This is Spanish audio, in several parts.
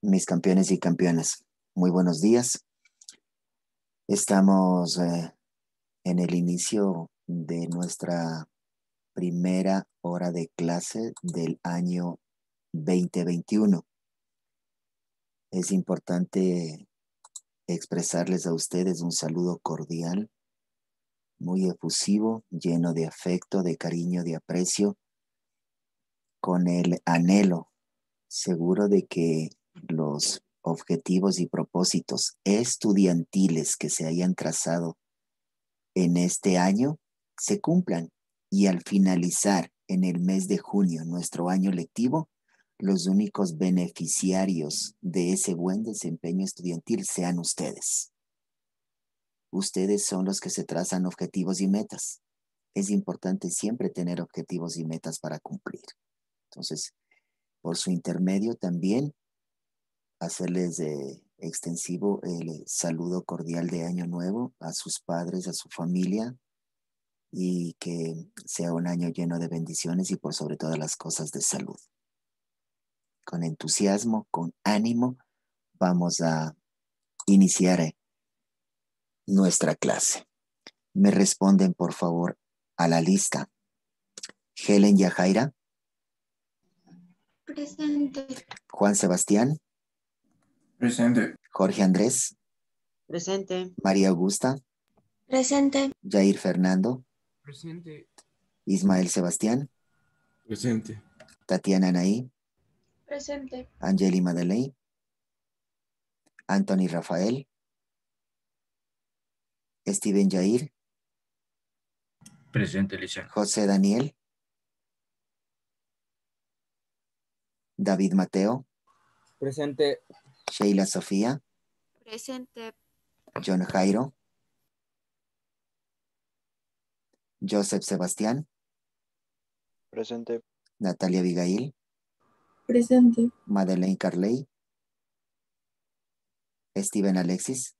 mis campeones y campeonas. Muy buenos días. Estamos eh, en el inicio de nuestra primera hora de clase del año 2021. Es importante expresarles a ustedes un saludo cordial, muy efusivo, lleno de afecto, de cariño, de aprecio, con el anhelo seguro de que los objetivos y propósitos estudiantiles que se hayan trazado en este año se cumplan y al finalizar en el mes de junio nuestro año lectivo, los únicos beneficiarios de ese buen desempeño estudiantil sean ustedes. Ustedes son los que se trazan objetivos y metas. Es importante siempre tener objetivos y metas para cumplir. Entonces, por su intermedio también hacerles de extensivo el saludo cordial de Año Nuevo a sus padres, a su familia y que sea un año lleno de bendiciones y por sobre todas las cosas de salud. Con entusiasmo, con ánimo, vamos a iniciar nuestra clase. Me responden, por favor, a la lista. Helen Yajaira. Presente. Juan Sebastián. Presente. Jorge Andrés. Presente. María Augusta. Presente. Jair Fernando. Presente. Ismael Sebastián. Presente. Tatiana Anaí. Presente. Angeli Madeley. Anthony Rafael. Steven Jair. Presente, Alicia. José Daniel. David Mateo. Presente. Sheila Sofía. Presente. John Jairo. Joseph Sebastián. Presente. Natalia Vigail. Presente. Madeleine Carley. Steven Alexis.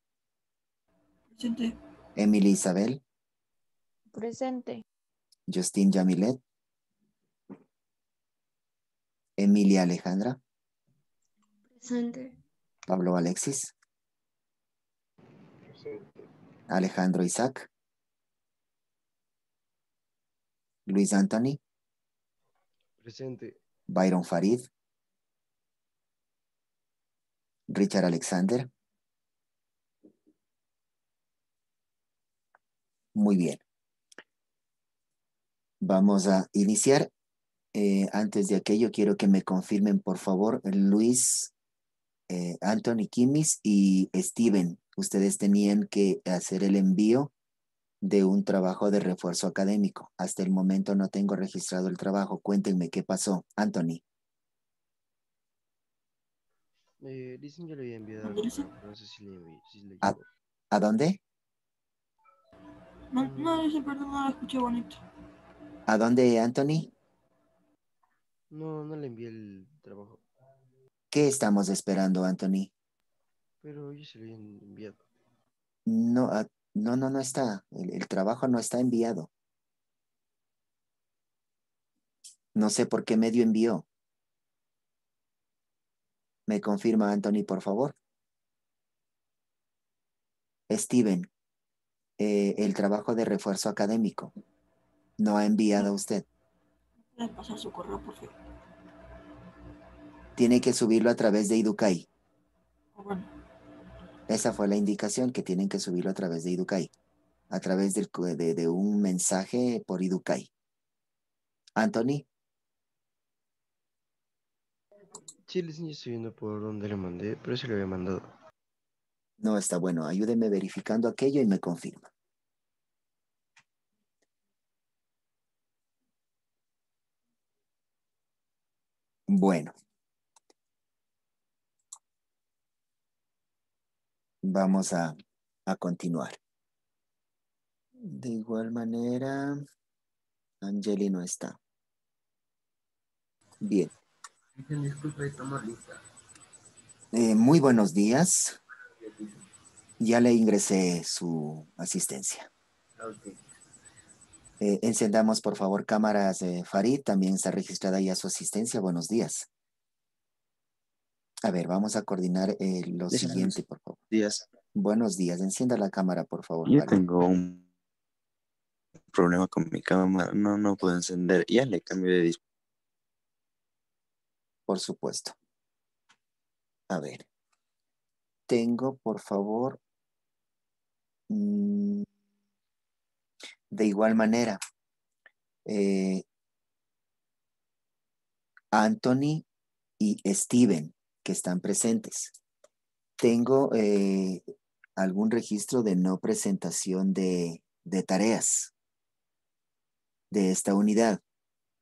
Presente. Emily Isabel. Presente. Justin Jamilet. Emilia Alejandra. Presente. Pablo Alexis. Alejandro Isaac. Luis Anthony. Presente. Byron Farid. Richard Alexander. Muy bien. Vamos a iniciar. Eh, antes de aquello, quiero que me confirmen, por favor, Luis eh, Anthony Kimis y Steven, ustedes tenían que hacer el envío de un trabajo de refuerzo académico. Hasta el momento no tengo registrado el trabajo. Cuéntenme qué pasó, Anthony. Eh, dicen que lo había enviado. le, ¿A, dónde? No, perdón, no lo escuché bonito. ¿A dónde, Anthony? No, no le envié el trabajo. ¿Qué estamos esperando, Anthony? Pero hoy se lo enviado. No, ah, no, no, no está. El, trabajo no está enviado. No sé por qué medio envió. Me confirma, Anthony, por favor. Steven, eh, el trabajo de refuerzo académico no ha enviado a usted. su correo, tiene que subirlo a través de Idukai. Ah, Esa fue la indicación que tienen que subirlo a través de Iducay, a través de, un mensaje por Idukai. Anthony. Sí, les estoy viendo por donde le mandé, pero se lo había mandado. No, está bueno. Ayúdeme verificando aquello y me confirma. Bueno, vamos a, continuar. De igual manera, Angeli no está. Bien. Eh, muy buenos días. Ya le ingresé su asistencia. Eh, encendamos, por favor, cámaras. de Farid también está registrada ya su asistencia. Buenos días. A ver, vamos a coordinar eh, lo siguiente, por favor. Días. Buenos días. Encienda la cámara, por favor. Yo tengo un problema con mi cámara. No, no puedo encender. Ya le cambio de dispositivo. Por supuesto. A ver. Tengo, por favor. Mm, de igual manera, eh, Anthony y Steven que están presentes. Tengo eh, algún registro de no presentación de, tareas de esta unidad.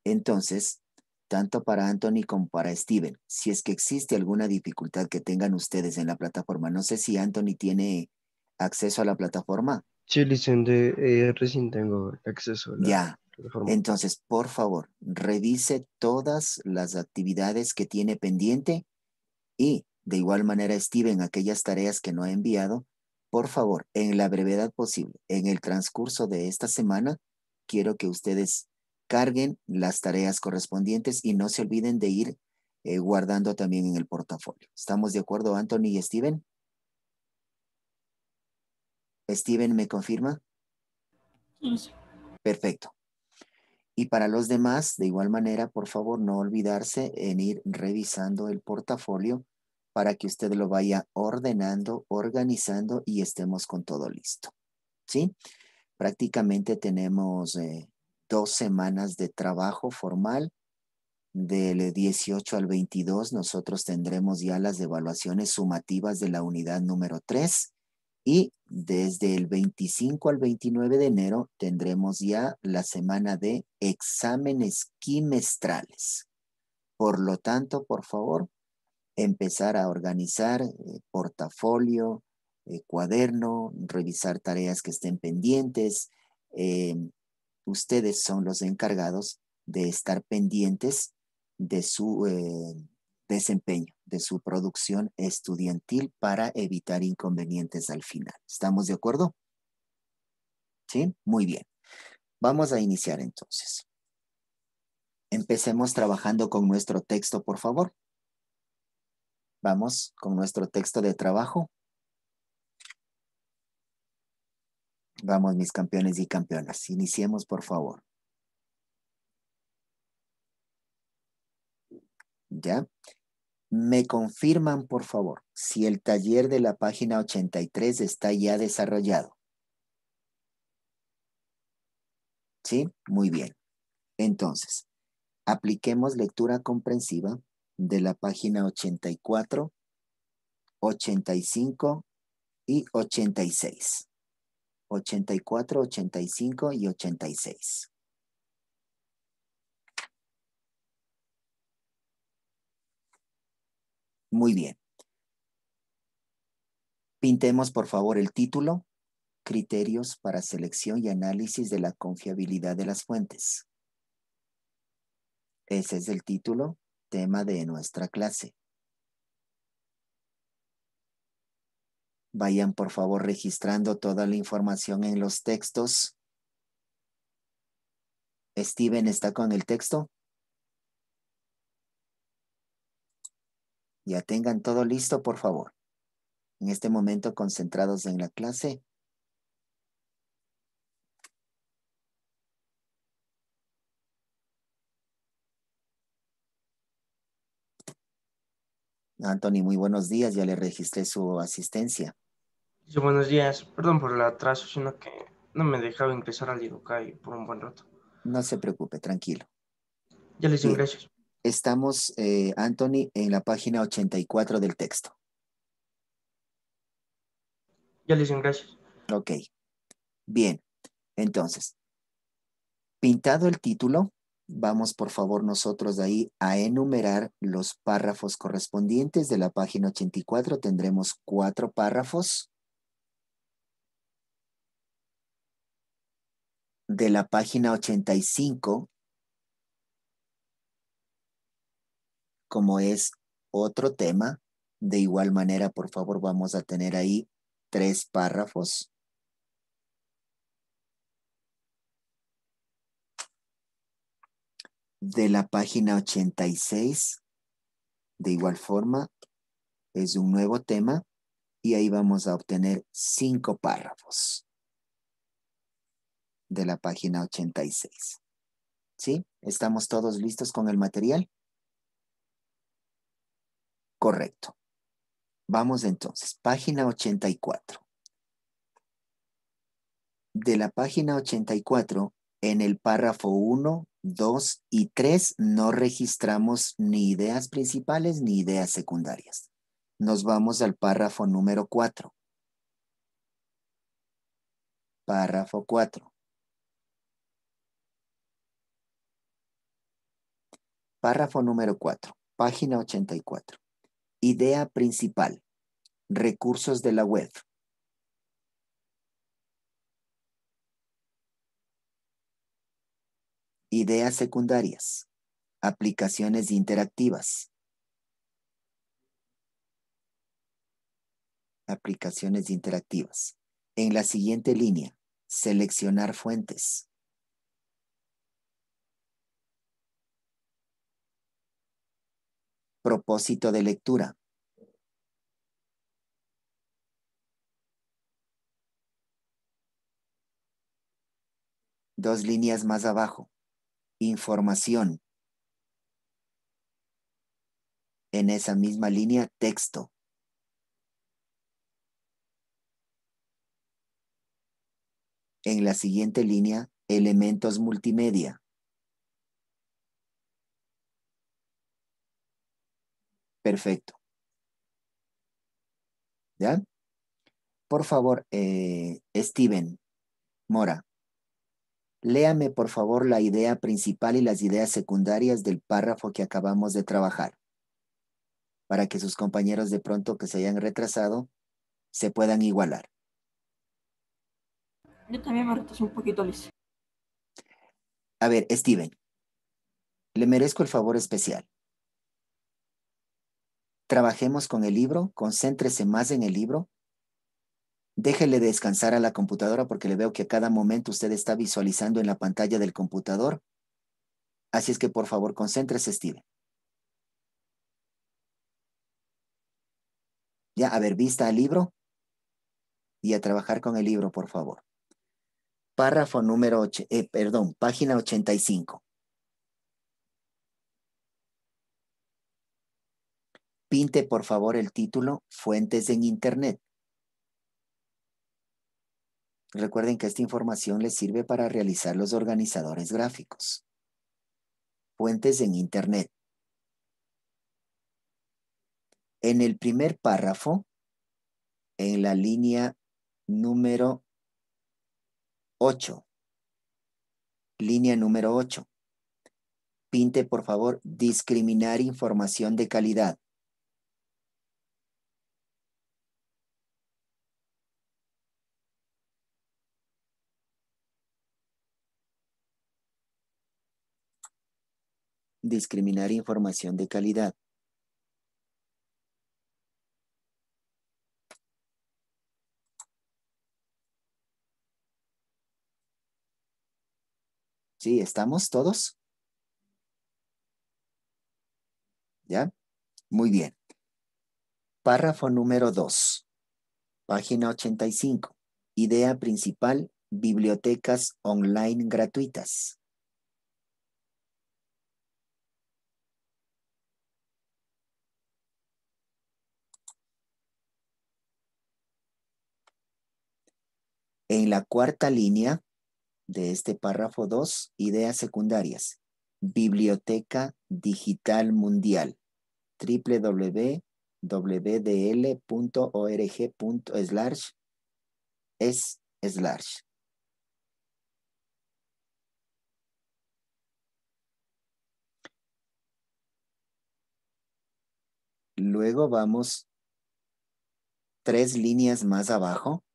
Entonces, tanto para Anthony como para Steven, si es que existe alguna dificultad que tengan ustedes en la plataforma, no sé si Anthony tiene acceso a la plataforma. Sí, eh, recién tengo acceso ya. Entonces, por favor, revise todas las actividades que tiene pendiente y de igual manera, Steven, aquellas tareas que no ha enviado, por favor, en la brevedad posible, en el transcurso de esta semana, quiero que ustedes carguen las tareas correspondientes y no se olviden de ir eh, guardando también en el portafolio. ¿Estamos de acuerdo, Anthony y Steven? Steven, ¿me confirma? Sí. Perfecto. Y para los demás, de igual manera, por favor, no olvidarse en ir revisando el portafolio para que usted lo vaya ordenando, organizando y estemos con todo listo. ¿Sí? Prácticamente tenemos eh, dos semanas de trabajo formal. Del 18 al 22 nosotros tendremos ya las evaluaciones sumativas de la unidad número 3 y desde el 25 al 29 de enero tendremos ya la semana de exámenes quimestrales. Por lo tanto, por favor, empezar a organizar eh, portafolio, eh, cuaderno, revisar tareas que estén pendientes. Eh, ustedes son los encargados de estar pendientes de su desempeño de su producción estudiantil para evitar inconvenientes al final. ¿Estamos de acuerdo? ¿Sí? Muy bien. Vamos a iniciar entonces. Empecemos trabajando con nuestro texto, por favor. Vamos con nuestro texto de trabajo. Vamos, mis campeones y campeonas. Iniciemos, por favor. ¿Ya? Me confirman, por favor, si el taller de la página 83 está ya desarrollado. ¿Sí? Muy bien. Entonces, apliquemos lectura comprensiva de la página 84, 85 y 86. 84, 85 y 86. Muy bien. Pintemos, por favor, el título, Criterios para selección y análisis de la confiabilidad de las fuentes. Ese es el título, tema de nuestra clase. Vayan, por favor, registrando toda la información en los textos. Steven está con el texto. Ya tengan todo listo, por favor. En este momento concentrados en la clase. Anthony, muy buenos días. Ya le registré su asistencia. buenos días. Perdón por el atraso, sino que no me dejaba ingresar al Iducai por un buen rato. No se preocupe, tranquilo. Ya les ingreso. Estamos, eh, Anthony, en la página 84 del texto. Ya le dicen gracias. Ok. Bien. Entonces, pintado el título, vamos por favor nosotros de ahí a enumerar los párrafos correspondientes de la página 84. Tendremos cuatro párrafos. De la página 85 como es otro tema, de igual manera, por favor, vamos a tener ahí tres párrafos. De la página 86, de igual forma, es un nuevo tema y ahí vamos a obtener cinco párrafos de la página 86. ¿Sí? ¿Estamos todos listos con el material? Correcto. Vamos entonces, página 84. De la página 84, en el párrafo 1, 2 y 3 no registramos ni ideas principales ni ideas secundarias. Nos vamos al párrafo número 4. Párrafo 4. Párrafo número 4, página 84. Idea principal. Recursos de la web. Ideas secundarias. Aplicaciones interactivas. Aplicaciones interactivas. En la siguiente línea, seleccionar fuentes. Propósito de lectura. Dos líneas más abajo. Información. En esa misma línea, texto. En la siguiente línea, elementos multimedia. Perfecto. ¿Ya? Por favor, eh, Steven Mora, léame por favor la idea principal y las ideas secundarias del párrafo que acabamos de trabajar, para que sus compañeros de pronto que se hayan retrasado se puedan igualar. Yo también me retrasé un poquito, Liz. A ver, Steven, le merezco el favor especial. Trabajemos con el libro, concéntrese más en el libro. Déjele descansar a la computadora porque le veo que a cada momento usted está visualizando en la pantalla del computador. Así es que por favor, concéntrese, Steve. Ya, a ver, vista al libro y a trabajar con el libro, por favor. Párrafo número, ocho, eh, perdón, página 85. Pinte, por favor, el título Fuentes en Internet. Recuerden que esta información les sirve para realizar los organizadores gráficos. Fuentes en Internet. En el primer párrafo, en la línea número 8, línea número 8, pinte por favor discriminar información de calidad. discriminar información de calidad. ¿Sí? ¿Estamos todos? ¿Ya? Muy bien. Párrafo número 2, página 85. Idea principal, bibliotecas online gratuitas. En la cuarta línea de este párrafo 2, ideas secundarias. Biblioteca Digital Mundial, www.wdl.org.es. es Luego vamos tres líneas más abajo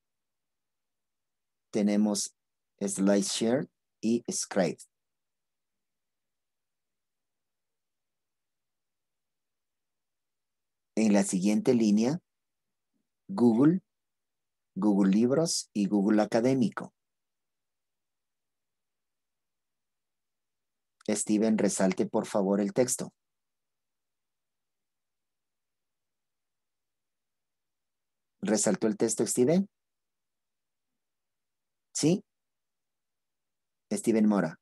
tenemos SlideShare y Scribe. En la siguiente línea, Google, Google Libros y Google Académico. Steven, resalte por favor el texto. ¿Resaltó el texto, Steven? ¿Sí? Steven Mora.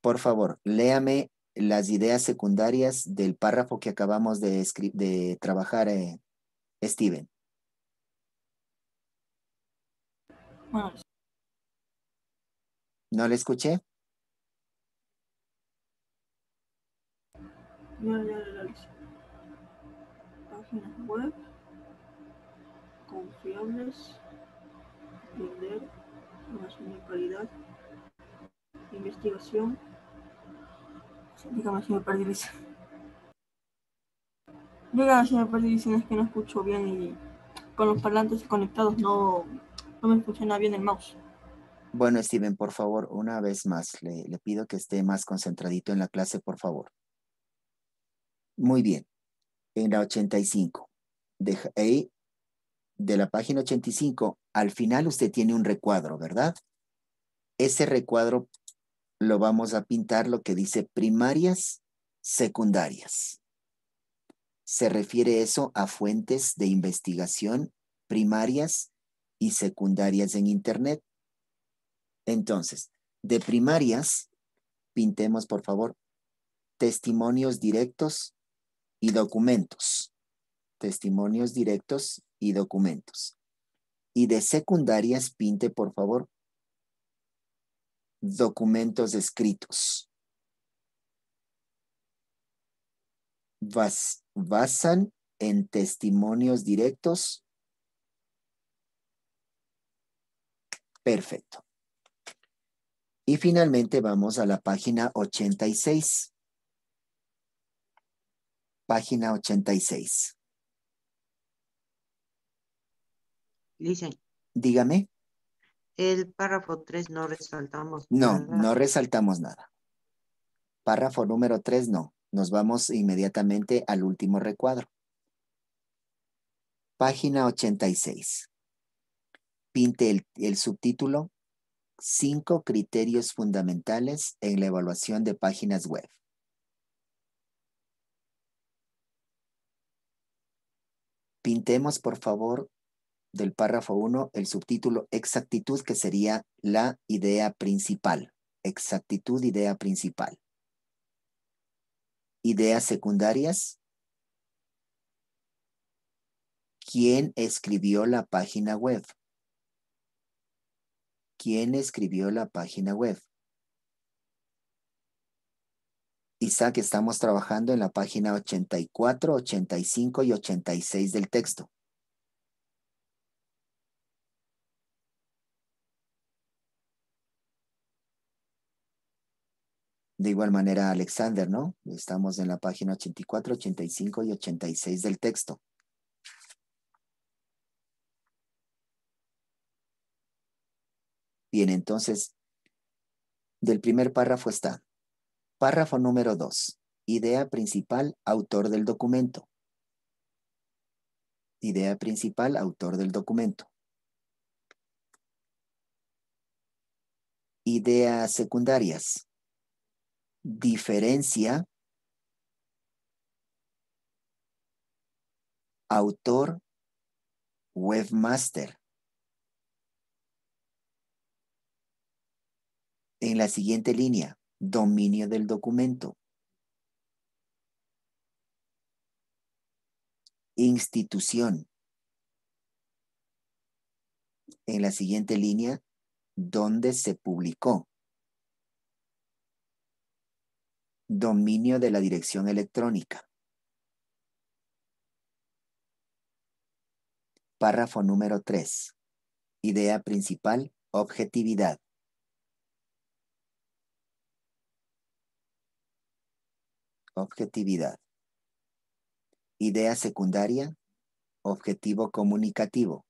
Por favor, léame las ideas secundarias del párrafo que acabamos de, de trabajar, eh, Steven. ¿No le escuché? No, web confiables. Entender, más investigación. Dígame señor me Dígame señor me es que no escucho bien y con los parlantes conectados no, no me funciona bien el mouse. Bueno, Steven, por favor, una vez más, le, le pido que esté más concentradito en la clase, por favor. Muy bien. En la 85. Deja, ahí de la página 85, al final usted tiene un recuadro, ¿verdad? Ese recuadro lo vamos a pintar lo que dice primarias, secundarias. Se refiere eso a fuentes de investigación primarias y secundarias en Internet. Entonces, de primarias, pintemos por favor testimonios directos y documentos. Testimonios directos y documentos. Y de secundarias pinte, por favor, documentos escritos. basan en testimonios directos. Perfecto. Y finalmente vamos a la página 86. Página 86. Dice. Dígame. El párrafo 3 no resaltamos. No, nada. no resaltamos nada. Párrafo número 3 no. Nos vamos inmediatamente al último recuadro. Página 86. Pinte el, el subtítulo Cinco criterios fundamentales en la evaluación de páginas web. Pintemos, por favor, del párrafo 1 el subtítulo exactitud, que sería la idea principal. Exactitud, idea principal. Ideas secundarias. ¿Quién escribió la página web? ¿Quién escribió la página web? Isaac, estamos trabajando en la página 84, 85 y 86 del texto. De igual manera, Alexander, ¿no? Estamos en la página 84, 85 y 86 del texto. Bien, entonces, del primer párrafo está. Párrafo número 2. Idea principal, autor del documento. Idea principal, autor del documento. Ideas secundarias diferencia, autor, webmaster. En la siguiente línea, dominio del documento. Institución. En la siguiente línea, ¿dónde se publicó? dominio de la dirección electrónica. Párrafo número 3. Idea principal, objetividad. Objetividad. Idea secundaria, objetivo comunicativo.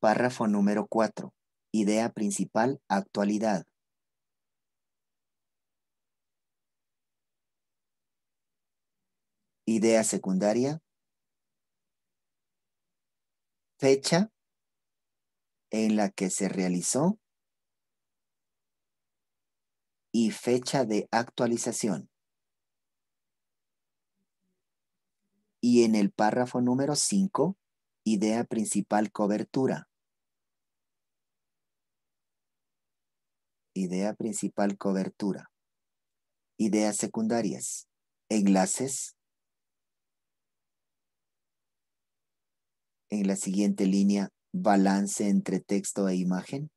Párrafo número 4. Idea principal, actualidad. Idea secundaria. Fecha en la que se realizó y fecha de actualización. Y en el párrafo número 5, idea principal cobertura. Idea principal, cobertura. Ideas secundarias, enlaces. En la siguiente línea, balance entre texto e imagen.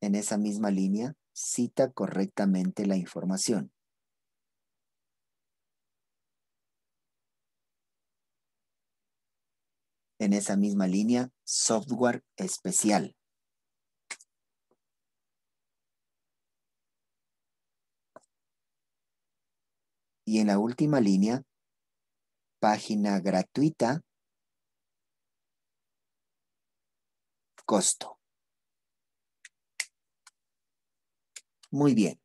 En esa misma línea, cita correctamente la información. en esa misma línea, software especial. Y en la última línea, página gratuita, costo. Muy bien.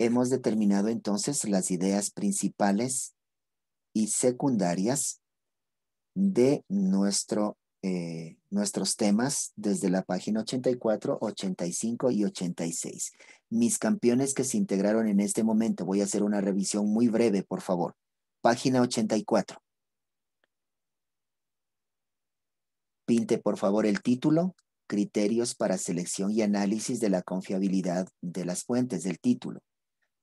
Hemos determinado entonces las ideas principales y secundarias de eh, nuestros temas desde la página 84, 85 y 86. Mis campeones que se integraron en este momento, voy a hacer una revisión muy breve, por favor. Página 84. Pinte, por favor, el título, criterios para selección y análisis de la confiabilidad de las fuentes del título.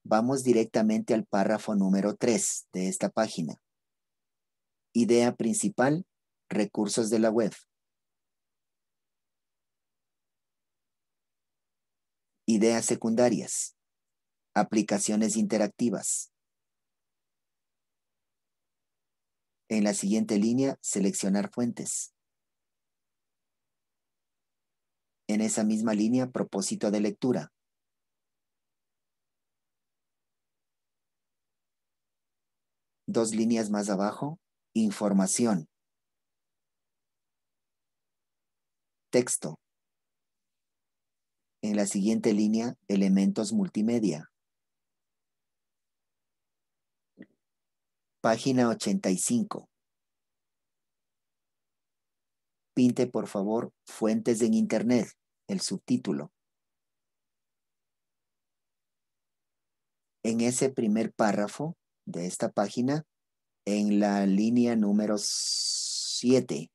Vamos directamente al párrafo número 3 de esta página. Idea principal, recursos de la web. Ideas secundarias, aplicaciones interactivas. En la siguiente línea, seleccionar fuentes. En esa misma línea, propósito de lectura. Dos líneas más abajo, Información. Texto. En la siguiente línea, elementos multimedia. Página 85. Pinte, por favor, fuentes en Internet, el subtítulo. En ese primer párrafo de esta página, en la línea número 7.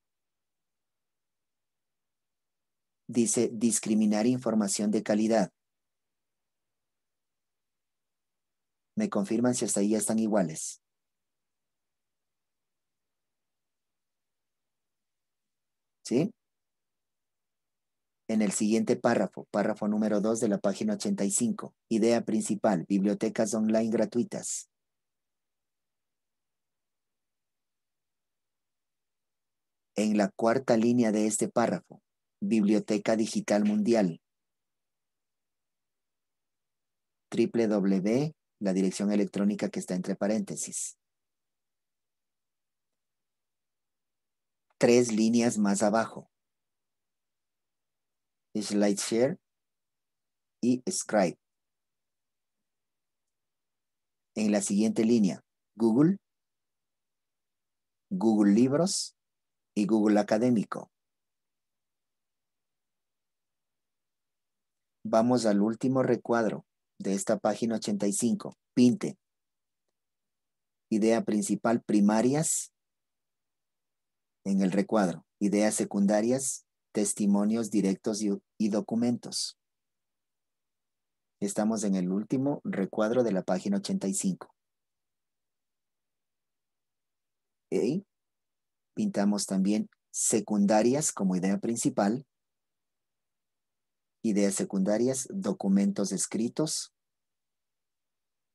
Dice discriminar información de calidad. Me confirman si hasta ahí ya están iguales. ¿Sí? En el siguiente párrafo, párrafo número 2 de la página 85, idea principal, bibliotecas online gratuitas. en la cuarta línea de este párrafo, Biblioteca Digital Mundial. www, la dirección electrónica que está entre paréntesis. Tres líneas más abajo. Slideshare y Scribe. En la siguiente línea, Google, Google Libros, y Google Académico. Vamos al último recuadro de esta página 85. Pinte. Idea principal, primarias en el recuadro. Ideas secundarias, testimonios directos y, documentos. Estamos en el último recuadro de la página 85. Pintamos también secundarias como idea principal, ideas secundarias, documentos escritos,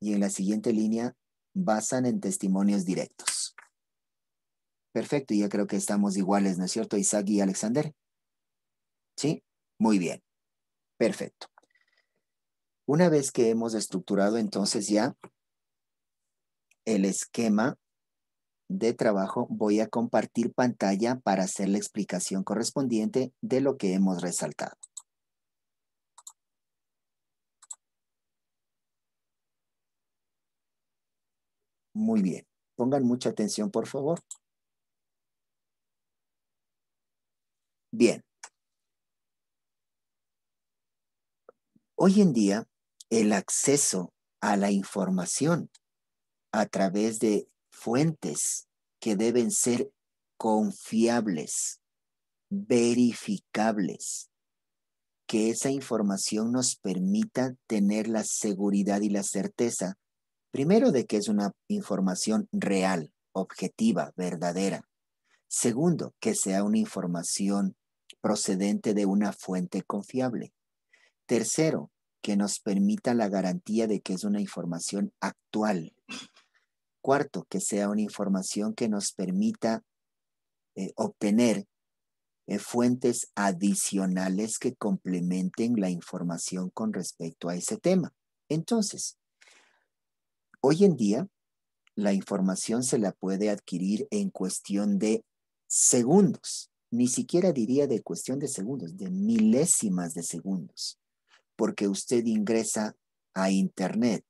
y en la siguiente línea, basan en testimonios directos. Perfecto, ya creo que estamos iguales, ¿no es cierto, Isaac y Alexander? ¿Sí? Muy bien. Perfecto. Una vez que hemos estructurado entonces ya el esquema de trabajo voy a compartir pantalla para hacer la explicación correspondiente de lo que hemos resaltado. Muy bien. Pongan mucha atención, por favor. Bien. Hoy en día, el acceso a la información a través de fuentes que deben ser confiables, verificables, que esa información nos permita tener la seguridad y la certeza, primero de que es una información real, objetiva, verdadera. Segundo, que sea una información procedente de una fuente confiable. Tercero, que nos permita la garantía de que es una información actual, Cuarto, que sea una información que nos permita eh, obtener eh, fuentes adicionales que complementen la información con respecto a ese tema. Entonces, hoy en día, la información se la puede adquirir en cuestión de segundos, ni siquiera diría de cuestión de segundos, de milésimas de segundos, porque usted ingresa a Internet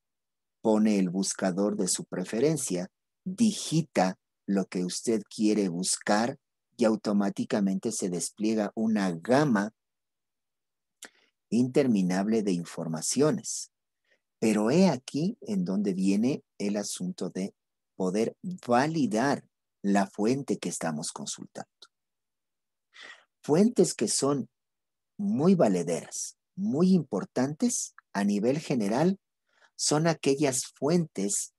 pone el buscador de su preferencia, digita lo que usted quiere buscar y automáticamente se despliega una gama interminable de informaciones. Pero he aquí en donde viene el asunto de poder validar la fuente que estamos consultando. Fuentes que son muy valederas, muy importantes a nivel general son aquellas fuentes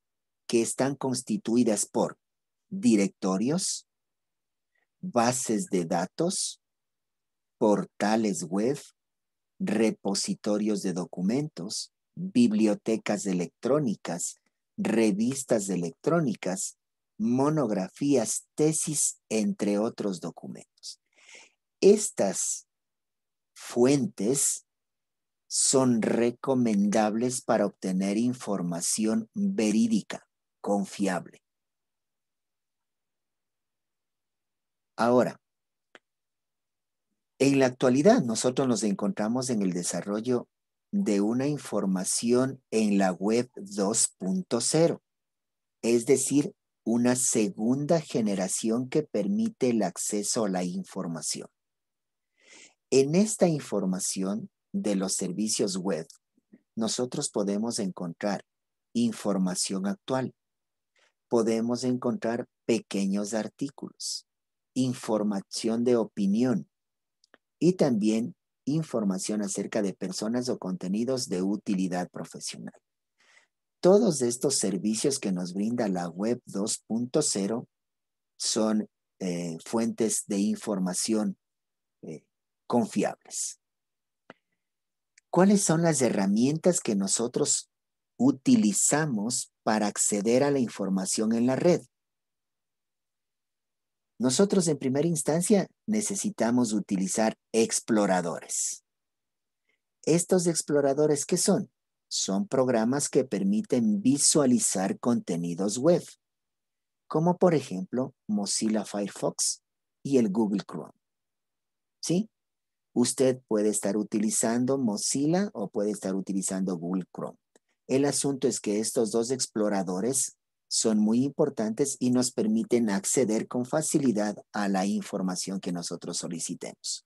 que están constituidas por directorios, bases de datos, portales web, repositorios de documentos, bibliotecas electrónicas, revistas electrónicas, monografías, tesis, entre otros documentos. Estas fuentes son recomendables para obtener información verídica, confiable. Ahora, en la actualidad nosotros nos encontramos en el desarrollo de una información en la web 2.0, es decir, una segunda generación que permite el acceso a la información. En esta información de los servicios web, nosotros podemos encontrar información actual, podemos encontrar pequeños artículos, información de opinión y también información acerca de personas o contenidos de utilidad profesional. Todos estos servicios que nos brinda la web 2.0 son eh, fuentes de información eh, confiables. ¿Cuáles son las herramientas que nosotros utilizamos para acceder a la información en la red? Nosotros en primera instancia necesitamos utilizar exploradores. Estos exploradores, ¿qué son? Son programas que permiten visualizar contenidos web, como por ejemplo Mozilla Firefox y el Google Chrome. ¿Sí? Usted puede estar utilizando Mozilla o puede estar utilizando Google Chrome. El asunto es que estos dos exploradores son muy importantes y nos permiten acceder con facilidad a la información que nosotros solicitemos.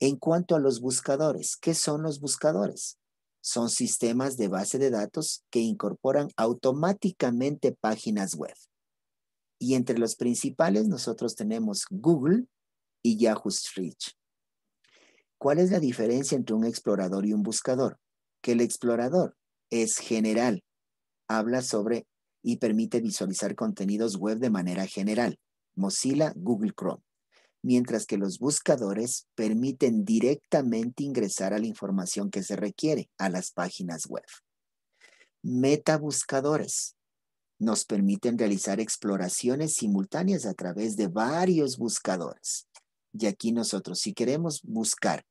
En cuanto a los buscadores, ¿qué son los buscadores? Son sistemas de base de datos que incorporan automáticamente páginas web. Y entre los principales nosotros tenemos Google y Yahoo Search. ¿Cuál es la diferencia entre un explorador y un buscador? Que el explorador es general, habla sobre y permite visualizar contenidos web de manera general, Mozilla, Google Chrome, mientras que los buscadores permiten directamente ingresar a la información que se requiere a las páginas web. Metabuscadores nos permiten realizar exploraciones simultáneas a través de varios buscadores. Y aquí nosotros, si queremos buscar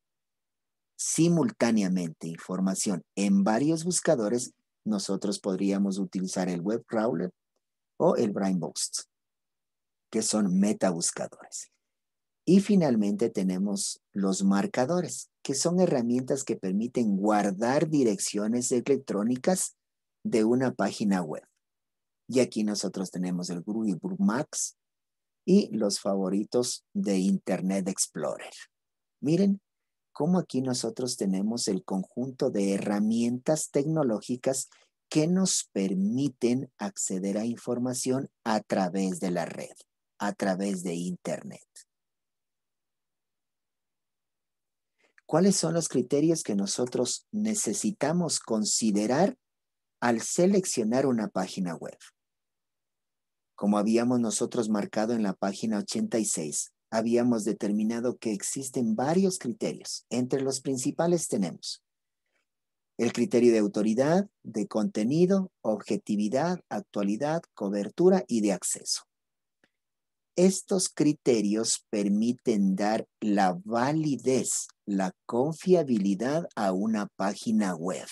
simultáneamente información en varios buscadores, nosotros podríamos utilizar el web crawler o el BrainBoost, que son metabuscadores. Y finalmente tenemos los marcadores, que son herramientas que permiten guardar direcciones electrónicas de una página web. Y aquí nosotros tenemos el Google bookmarks y los favoritos de Internet Explorer. Miren cómo aquí nosotros tenemos el conjunto de herramientas tecnológicas que nos permiten acceder a información a través de la red, a través de Internet. ¿Cuáles son los criterios que nosotros necesitamos considerar al seleccionar una página web? Como habíamos nosotros marcado en la página 86, habíamos determinado que existen varios criterios. Entre los principales tenemos el criterio de autoridad, de contenido, objetividad, actualidad, cobertura y de acceso. Estos criterios permiten dar la validez, la confiabilidad a una página web.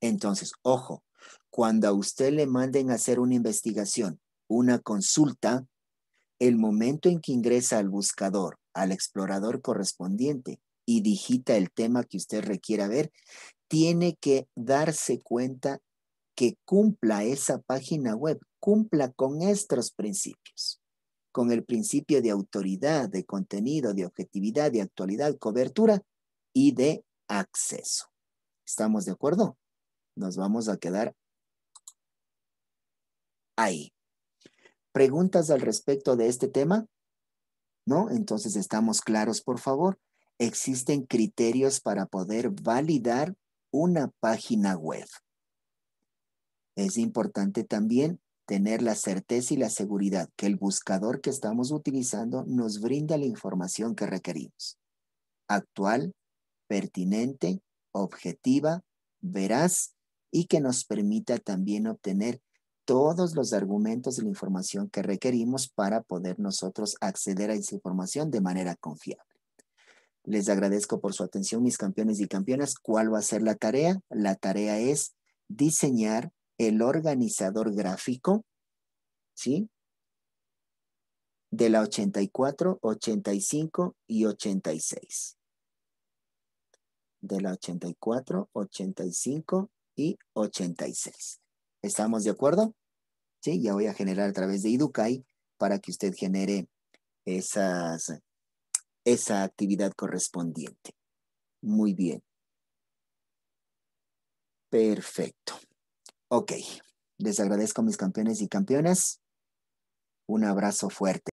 Entonces, ojo, cuando a usted le manden a hacer una investigación una consulta, el momento en que ingresa al buscador, al explorador correspondiente y digita el tema que usted requiera ver, tiene que darse cuenta que cumpla esa página web, cumpla con estos principios, con el principio de autoridad, de contenido, de objetividad, de actualidad, cobertura y de acceso. ¿Estamos de acuerdo? Nos vamos a quedar ahí. ¿Preguntas al respecto de este tema? ¿No? Entonces estamos claros, por favor. Existen criterios para poder validar una página web. Es importante también tener la certeza y la seguridad que el buscador que estamos utilizando nos brinda la información que requerimos. Actual, pertinente, objetiva, veraz y que nos permita también obtener todos los argumentos de la información que requerimos para poder nosotros acceder a esa información de manera confiable. Les agradezco por su atención, mis campeones y campeonas. ¿Cuál va a ser la tarea? La tarea es diseñar el organizador gráfico, ¿sí? De la 84, 85 y 86. De la 84, 85 y 86. ¿Estamos de acuerdo? ¿sí? Ya voy a generar a través de Educay para que usted genere esa actividad correspondiente. Muy bien. Perfecto. Ok. Les agradezco mis campeones y campeonas. Un abrazo fuerte.